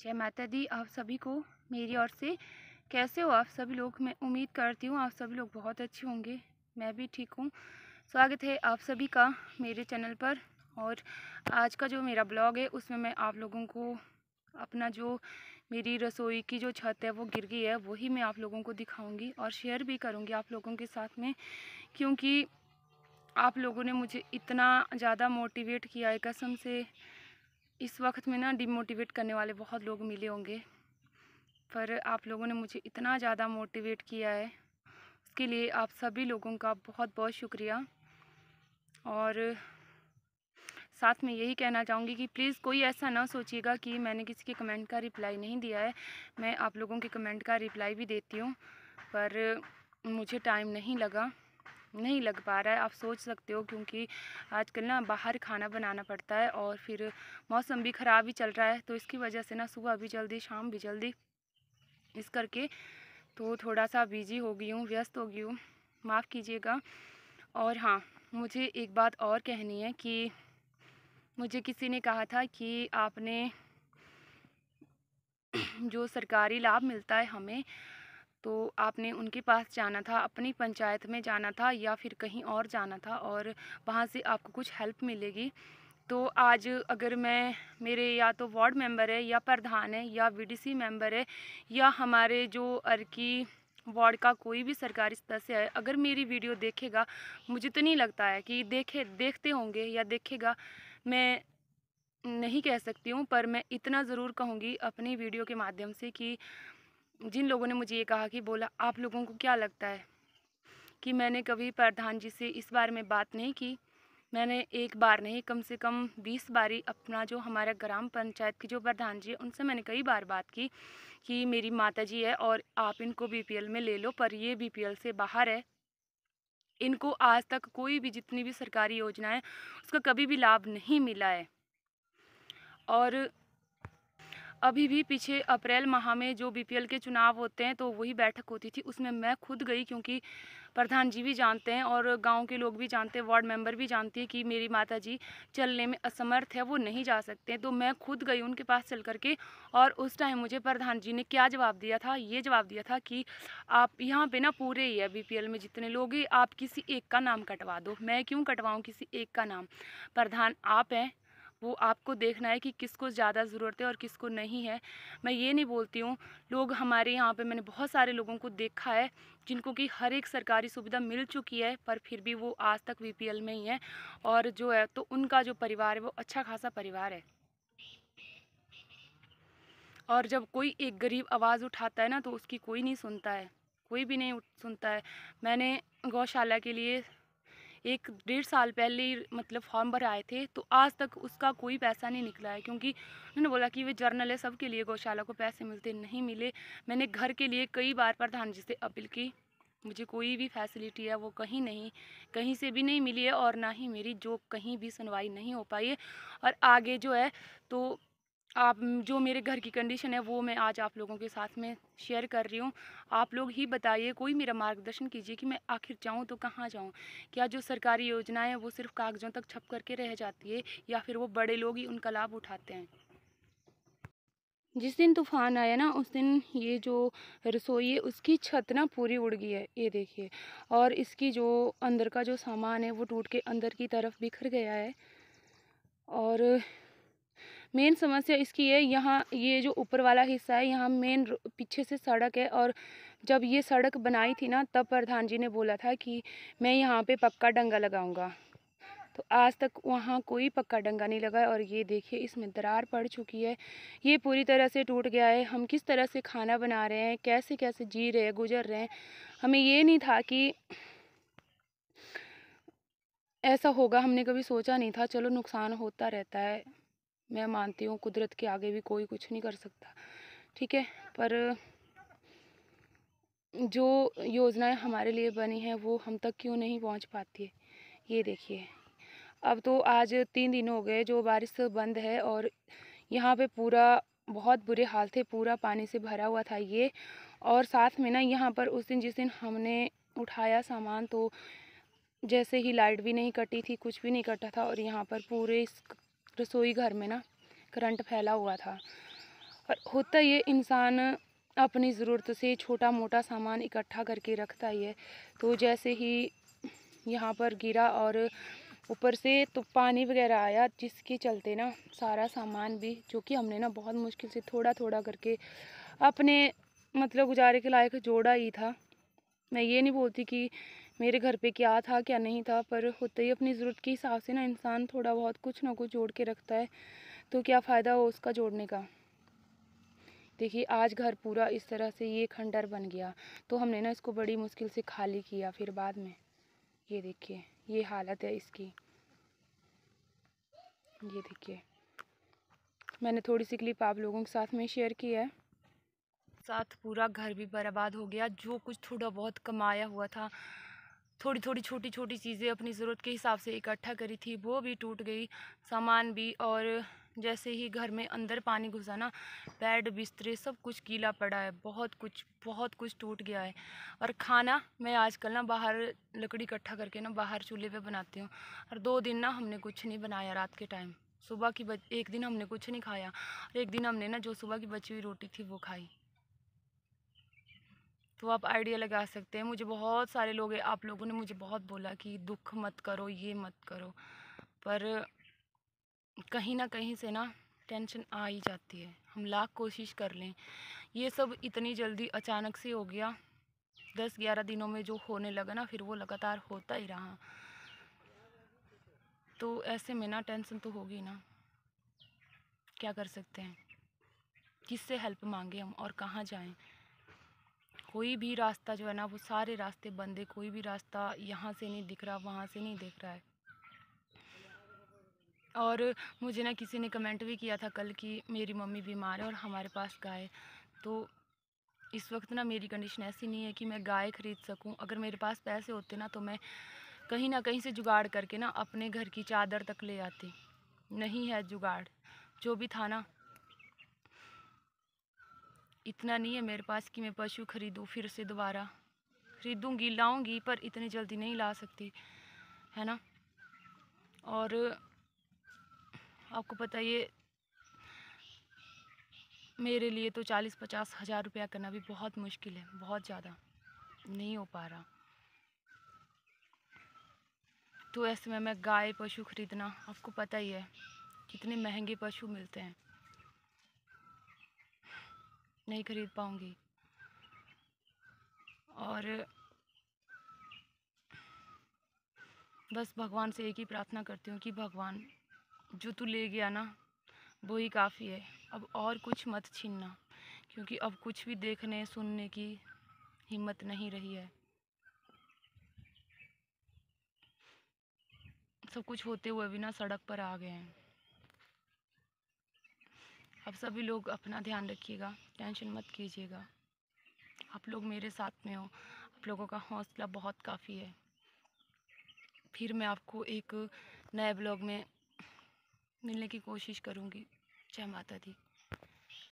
जय माता दी आप सभी को मेरी ओर से कैसे हो आप सभी लोग मैं उम्मीद करती हूँ आप सभी लोग बहुत अच्छे होंगे मैं भी ठीक हूँ स्वागत है आप सभी का मेरे चैनल पर और आज का जो मेरा ब्लॉग है उसमें मैं आप लोगों को अपना जो मेरी रसोई की जो छत है वो गिर गई है वही मैं आप लोगों को दिखाऊंगी और शेयर भी करूंगी आप लोगों के साथ में क्योंकि आप लोगों ने मुझे इतना ज़्यादा मोटिवेट किया है कसम से इस वक्त में ना डिमोटिवेट करने वाले बहुत लोग मिले होंगे पर आप लोगों ने मुझे इतना ज़्यादा मोटिवेट किया है उसके लिए आप सभी लोगों का बहुत बहुत शुक्रिया और साथ में यही कहना चाहूँगी कि प्लीज़ कोई ऐसा ना सोचिएगा कि मैंने किसी के कमेंट का रिप्लाई नहीं दिया है मैं आप लोगों के कमेंट का रिप्लाई भी देती हूँ पर मुझे टाइम नहीं लगा नहीं लग पा रहा है आप सोच सकते हो क्योंकि आजकल ना बाहर खाना बनाना पड़ता है और फिर मौसम भी ख़राब ही चल रहा है तो इसकी वजह से ना सुबह भी जल्दी शाम भी जल्दी इस करके तो थोड़ा सा बिजी हो गई हूँ व्यस्त हो गई हूँ माफ़ कीजिएगा और हाँ मुझे एक बात और कहनी है कि मुझे किसी ने कहा था कि आपने जो सरकारी लाभ मिलता है हमें तो आपने उनके पास जाना था अपनी पंचायत में जाना था या फिर कहीं और जाना था और वहाँ से आपको कुछ हेल्प मिलेगी तो आज अगर मैं मेरे या तो वार्ड मेंबर है या प्रधान है या वीडीसी मेंबर है या हमारे जो अर्की वार्ड का कोई भी सरकारी सदस्य है अगर मेरी वीडियो देखेगा मुझे तो नहीं लगता है कि देखे देखते होंगे या देखेगा मैं नहीं कह सकती हूँ पर मैं इतना ज़रूर कहूँगी अपनी वीडियो के माध्यम से कि जिन लोगों ने मुझे ये कहा कि बोला आप लोगों को क्या लगता है कि मैंने कभी प्रधान जी से इस बारे में बात नहीं की मैंने एक बार नहीं कम से कम बीस बारी अपना जो हमारा ग्राम पंचायत की जो प्रधान जी है उनसे मैंने कई बार बात की कि मेरी माता जी है और आप इनको बीपीएल में ले लो पर ये बीपीएल से बाहर है इनको आज तक कोई भी जितनी भी सरकारी योजना है उसका कभी भी लाभ नहीं मिला है और अभी भी पीछे अप्रैल माह में जो बीपीएल के चुनाव होते हैं तो वही बैठक होती थी उसमें मैं खुद गई क्योंकि प्रधान जी भी जानते हैं और गांव के लोग भी जानते हैं वार्ड मेंबर भी जानते हैं कि मेरी माता जी चलने में असमर्थ है वो नहीं जा सकते तो मैं खुद गई उनके पास चल करके और उस टाइम मुझे प्रधान जी ने क्या जवाब दिया था ये जवाब दिया था कि आप यहाँ पे ना पूरे ही है बीपीएल में जितने लोग हैं आप किसी एक का नाम कटवा दो मैं क्यों कटवाऊँ किसी एक का नाम प्रधान आप हैं वो आपको देखना है कि किसको ज़्यादा ज़रूरत है और किसको नहीं है मैं ये नहीं बोलती हूँ लोग हमारे यहाँ पे मैंने बहुत सारे लोगों को देखा है जिनको कि हर एक सरकारी सुविधा मिल चुकी है पर फिर भी वो आज तक वी में ही है और जो है तो उनका जो परिवार है वो अच्छा खासा परिवार है और जब कोई एक गरीब आवाज़ उठाता है ना तो उसकी कोई नहीं सुनता है कोई भी नहीं सुनता है मैंने गौशाला के लिए एक डेढ़ साल पहले मतलब फॉर्म भर आए थे तो आज तक उसका कोई पैसा नहीं निकला है क्योंकि उन्होंने बोला कि वे जर्नल है सबके लिए गौशाला को पैसे मिलते नहीं मिले मैंने घर के लिए कई बार प्रधान जी से अपील की मुझे कोई भी फैसिलिटी है वो कहीं नहीं कहीं से भी नहीं मिली है और ना ही मेरी जो कहीं भी सुनवाई नहीं हो पाई है और आगे जो है तो आप जो मेरे घर की कंडीशन है वो मैं आज आप लोगों के साथ में शेयर कर रही हूँ आप लोग ही बताइए कोई मेरा मार्गदर्शन कीजिए कि मैं आखिर जाऊँ तो कहाँ जाऊँ क्या जो सरकारी हैं वो सिर्फ कागज़ों तक छप करके रह जाती है या फिर वो बड़े लोग ही उनका लाभ उठाते हैं जिस दिन तूफान आया ना उस दिन ये जो रसोई है उसकी छत ना पूरी उड़ गई है ये देखिए और इसकी जो अंदर का जो सामान है वो टूट के अंदर की तरफ बिखर गया है और मेन समस्या इसकी है यहाँ ये जो ऊपर वाला हिस्सा है यहाँ मेन पीछे से सड़क है और जब ये सड़क बनाई थी ना तब प्रधान जी ने बोला था कि मैं यहाँ पे पक्का डंगा लगाऊंगा तो आज तक वहाँ कोई पक्का डंगा नहीं लगा और ये देखिए इसमें दरार पड़ चुकी है ये पूरी तरह से टूट गया है हम किस तरह से खाना बना रहे हैं कैसे कैसे जी रहे हैं गुजर रहे हैं हमें ये नहीं था कि ऐसा होगा हमने कभी सोचा नहीं था चलो नुकसान होता रहता है मैं मानती हूँ कुदरत के आगे भी कोई कुछ नहीं कर सकता ठीक है पर जो योजनाएं हमारे लिए बनी हैं वो हम तक क्यों नहीं पहुंच पाती है ये देखिए अब तो आज तीन दिन हो गए जो बारिश बंद है और यहाँ पे पूरा बहुत बुरे हाल थे पूरा पानी से भरा हुआ था ये और साथ में ना यहाँ पर उस दिन जिस दिन हमने उठाया सामान तो जैसे ही लाइट भी नहीं कटी थी कुछ भी नहीं कटा था और यहाँ पर पूरे इस रसोई घर में ना करंट फैला हुआ था और होता ये इंसान अपनी ज़रूरत से छोटा मोटा सामान इकट्ठा करके रखता ही है तो जैसे ही यहाँ पर गिरा और ऊपर से तो पानी वगैरह आया जिसके चलते ना सारा सामान भी जो कि हमने ना बहुत मुश्किल से थोड़ा थोड़ा करके अपने मतलब गुजारे के लायक जोड़ा ही था मैं ये नहीं बोलती कि मेरे घर पे क्या था क्या नहीं था पर होता ही अपनी ज़रूरत के हिसाब से ना इंसान थोड़ा बहुत कुछ ना कुछ जोड़ के रखता है तो क्या फ़ायदा हो उसका जोड़ने का देखिए आज घर पूरा इस तरह से ये खंडर बन गया तो हमने ना इसको बड़ी मुश्किल से खाली किया फिर बाद में ये देखिए ये हालत है इसकी ये देखिए मैंने थोड़ी सी क्लिप आप लोगों के साथ में शेयर की है साथ पूरा घर भी बर्बाद हो गया जो कुछ थोड़ा बहुत कमाया हुआ था थोड़ी थोड़ी छोटी छोटी चीज़ें अपनी ज़रूरत के हिसाब से इकट्ठा करी थी वो भी टूट गई सामान भी और जैसे ही घर में अंदर पानी घुसा ना बेड बिस्तरे सब कुछ गीला पड़ा है बहुत कुछ बहुत कुछ टूट गया है और खाना मैं आजकल ना बाहर लकड़ी इकट्ठा करके ना बाहर चूल्हे पे बनाती हूँ और दो दिन ना हमने कुछ नहीं बनाया रात के टाइम सुबह की बच एक दिन हमने कुछ नहीं खाया और एक दिन हमने ना जो सुबह की बची हुई रोटी थी वो खाई तो आप आइडिया लगा सकते हैं मुझे बहुत सारे लोग आप लोगों ने मुझे बहुत बोला कि दुख मत करो ये मत करो पर कहीं ना कहीं से ना टेंशन आ ही जाती है हम लाख कोशिश कर लें ये सब इतनी जल्दी अचानक से हो गया दस ग्यारह दिनों में जो होने लगा ना फिर वो लगातार होता ही रहा तो ऐसे में ना टेंशन तो होगी ना क्या कर सकते हैं किससे हेल्प मांगे हम और कहाँ जाएं कोई भी रास्ता जो है ना वो सारे रास्ते बंद है कोई भी रास्ता यहाँ से नहीं दिख रहा वहाँ से नहीं दिख रहा है और मुझे ना किसी ने कमेंट भी किया था कल कि मेरी मम्मी बीमार है और हमारे पास गाय तो इस वक्त ना मेरी कंडीशन ऐसी नहीं है कि मैं गाय खरीद सकूं अगर मेरे पास पैसे होते ना तो मैं कहीं ना कहीं से जुगाड़ करके ना अपने घर की चादर तक ले आती नहीं है जुगाड़ जो भी था ना इतना नहीं है मेरे पास कि मैं पशु खरीदूँ फिर से दोबारा खरीदूँगी लाऊँगी पर इतनी जल्दी नहीं ला सकती है ना और आपको पता ये मेरे लिए तो चालीस पचास हज़ार रुपया करना भी बहुत मुश्किल है बहुत ज़्यादा नहीं हो पा रहा तो ऐसे में मैं गाय पशु खरीदना आपको पता ही है कितने महंगे पशु मिलते हैं नहीं खरीद पाऊंगी और बस भगवान से एक ही प्रार्थना करती हूँ कि भगवान जो तू ले गया ना वो ही काफ़ी है अब और कुछ मत छीनना क्योंकि अब कुछ भी देखने सुनने की हिम्मत नहीं रही है सब कुछ होते हुए भी ना सड़क पर आ गए हैं आप सभी लोग अपना ध्यान रखिएगा टेंशन मत कीजिएगा आप लोग मेरे साथ में हो आप लोगों का हौसला बहुत काफ़ी है फिर मैं आपको एक नए ब्लॉग में मिलने की कोशिश करूँगी जय माता दी